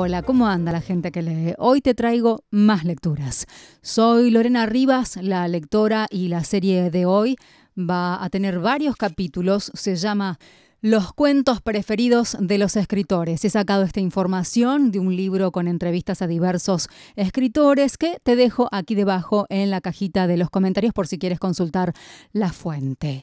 hola, ¿cómo anda la gente que lee? Hoy te traigo más lecturas. Soy Lorena Rivas, la lectora, y la serie de hoy va a tener varios capítulos. Se llama los cuentos preferidos de los escritores. He sacado esta información de un libro con entrevistas a diversos escritores que te dejo aquí debajo en la cajita de los comentarios por si quieres consultar la fuente.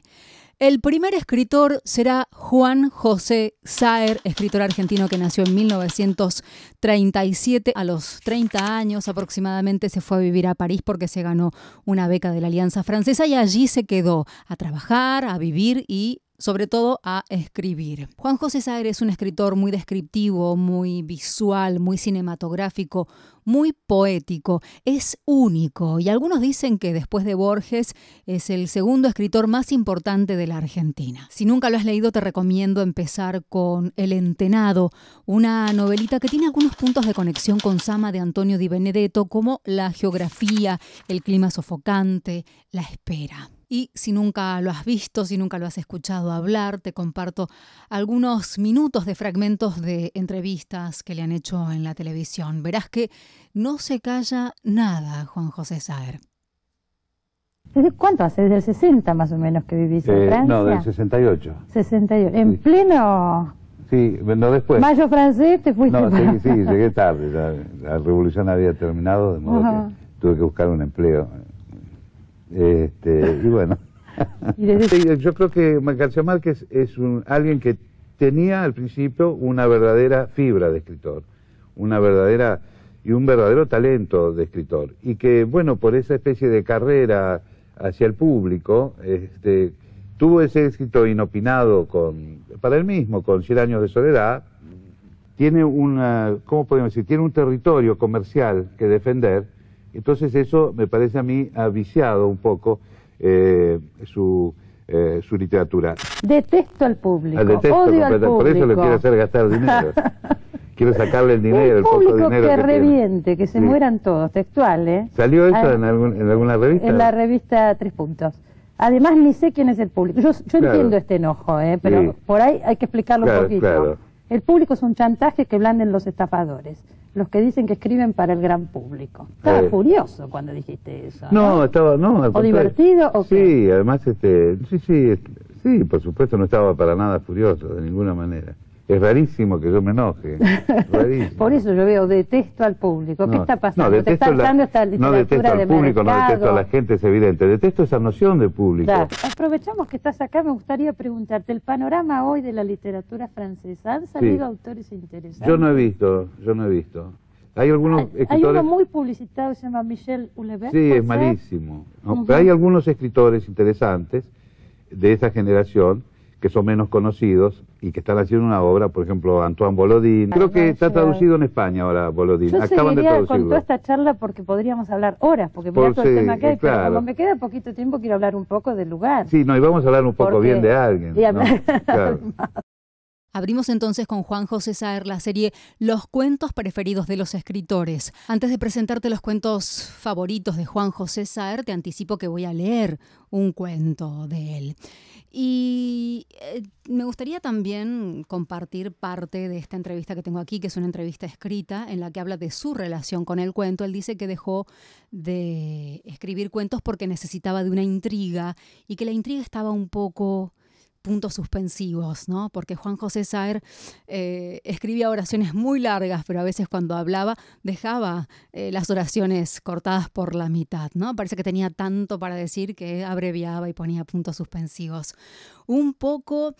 El primer escritor será Juan José Saer, escritor argentino que nació en 1937. A los 30 años aproximadamente se fue a vivir a París porque se ganó una beca de la Alianza Francesa y allí se quedó a trabajar, a vivir y sobre todo a escribir. Juan José Saer es un escritor muy descriptivo, muy visual, muy cinematográfico, muy poético, es único y algunos dicen que después de Borges es el segundo escritor más importante de la Argentina. Si nunca lo has leído te recomiendo empezar con El Entenado, una novelita que tiene algunos puntos de conexión con Sama de Antonio Di Benedetto como la geografía, el clima sofocante, la espera. Y si nunca lo has visto, si nunca lo has escuchado hablar, te comparto algunos minutos de fragmentos de entrevistas que le han hecho en la televisión. Verás que no se calla nada, Juan José Saer. ¿Desde cuánto hace? ¿Desde el 60 más o menos que vivís en eh, Francia? No, del 68. 68. ¿En pleno...? Sí, no después. ¿Mayo francés te fuiste No, sí, llegué tarde. La, revolución había terminado, de modo que tuve que buscar un empleo este, y bueno. Yo creo que García Márquez es alguien que tenía al principio una verdadera fibra de escritor, una verdadera y un verdadero talento de escritor. Y que, bueno, por esa especie de carrera hacia el público, este, tuvo ese éxito inopinado para él mismo, con 100 años de soledad, tiene una, ¿cómo podemos decir? Tiene un territorio comercial que defender entonces eso me parece a mí ha viciado un poco eh, su, eh, su literatura. Detesto al público, ah, odio al público. Por eso le quiero hacer gastar dinero. quiero sacarle el dinero, el, poco dinero que, que reviente, que se mueran todos, textual, ¿eh? ¿Salió eso ah, en, algún, en, alguna revista? En la revista Tres Puntos. Además, ni sé quién es el público. Yo, yo entiendo este enojo, ¿eh? pero por ahí hay que explicarlo un poquito. Claro. El público es un chantaje que blanden los estafadores, los que dicen que escriben para el gran público. Estaba furioso cuando dijiste eso. No, estaba, no. ¿O divertido o qué? Sí, además, este, sí, sí, sí, por supuesto no estaba para nada furioso, de ninguna manera. Es rarísimo que yo me enoje. Por eso yo veo, detesto al público. ¿Qué está pasando? No, detesto al público, no detesto a la gente, es evidente. Detesto esa noción de público. Aprovechamos que estás acá, me gustaría preguntarte, el panorama hoy de la literatura francesa, ¿han salido autores interesantes? Yo no he visto, yo no he visto. Hay algunos hay, uno muy publicitado, se llama Michel Houellebecq. Sí, es malísimo. Pero hay algunos escritores interesantes de esa generación que son menos conocidos y que están haciendo una obra, por ejemplo, Antoine Bolodín. Creo que está traducido eh. en España ahora Bolodín. Acaban de con toda esta charla porque podríamos hablar horas, porque el tema que hay, pero como me queda poquito tiempo quiero hablar un poco del lugar. Sí, no, y vamos a hablar un poco bien de alguien. Abrimos entonces con Juan José Saer la serie Los cuentos preferidos de los escritores. Antes de presentarte los cuentos favoritos de Juan José Saer, te anticipo que voy a leer un cuento de él. Y eh, me gustaría también compartir parte de esta entrevista que tengo aquí, que es una entrevista escrita en la que habla de su relación con el cuento. Él dice que dejó de escribir cuentos porque necesitaba de una intriga y que la intriga estaba un poco puntos suspensivos, ¿no? Porque Juan José Saer eh, escribía oraciones muy largas, pero a veces cuando hablaba dejaba eh, las oraciones cortadas por la mitad, ¿no? Parece que tenía tanto para decir que abreviaba y ponía puntos suspensivos. Un poco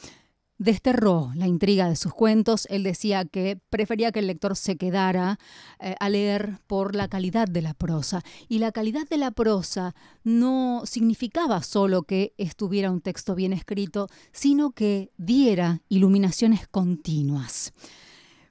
desterró la intriga de sus cuentos. Él decía que prefería que el lector se quedara eh, a leer por la calidad de la prosa. Y la calidad de la prosa no significaba solo que estuviera un texto bien escrito, sino que diera iluminaciones continuas.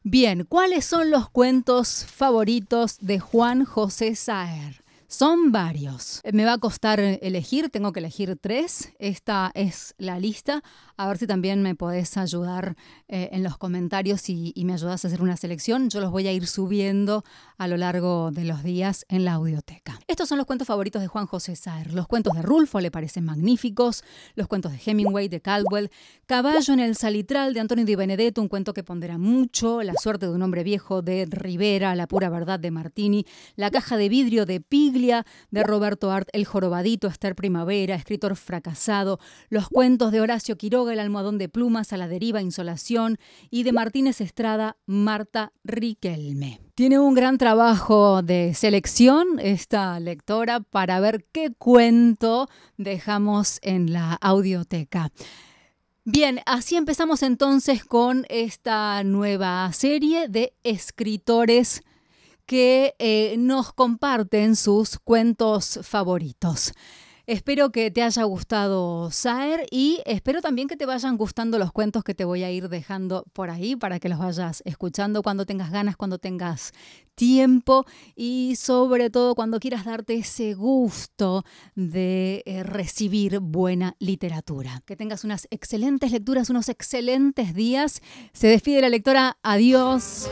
Bien, ¿cuáles son los cuentos favoritos de Juan José Saer? Son varios. Me va a costar elegir, tengo que elegir tres. Esta es la lista. A ver si también me podés ayudar eh, en los comentarios y, me ayudás a hacer una selección. Yo los voy a ir subiendo a lo largo de los días en la audioteca. Estos son los cuentos favoritos de Juan José Saer. Los cuentos de Rulfo le parecen magníficos, los cuentos de Hemingway, de Caldwell, Caballo en el Salitral de Antonio Di Benedetto, un cuento que pondera mucho, La suerte de un hombre viejo de Rivera, La pura verdad de Martini, La caja de vidrio de Pig de Roberto Art, El Jorobadito, Esther Primavera, Escritor Fracasado, los cuentos de Horacio Quiroga, El Almohadón de Plumas, A la Deriva, Insolación, y de Martínez Estrada, Marta Riquelme. Tiene un gran trabajo de selección esta lectora para ver qué cuento dejamos en la audioteca. Bien, así empezamos entonces con esta nueva serie de escritores que eh, nos comparten sus cuentos favoritos. Espero que te haya gustado Saer y espero también que te vayan gustando los cuentos que te voy a ir dejando por ahí para que los vayas escuchando cuando tengas ganas, cuando tengas tiempo y sobre todo cuando quieras darte ese gusto de eh, recibir buena literatura. Que tengas unas excelentes lecturas, unos excelentes días. Se despide la lectora. Adiós.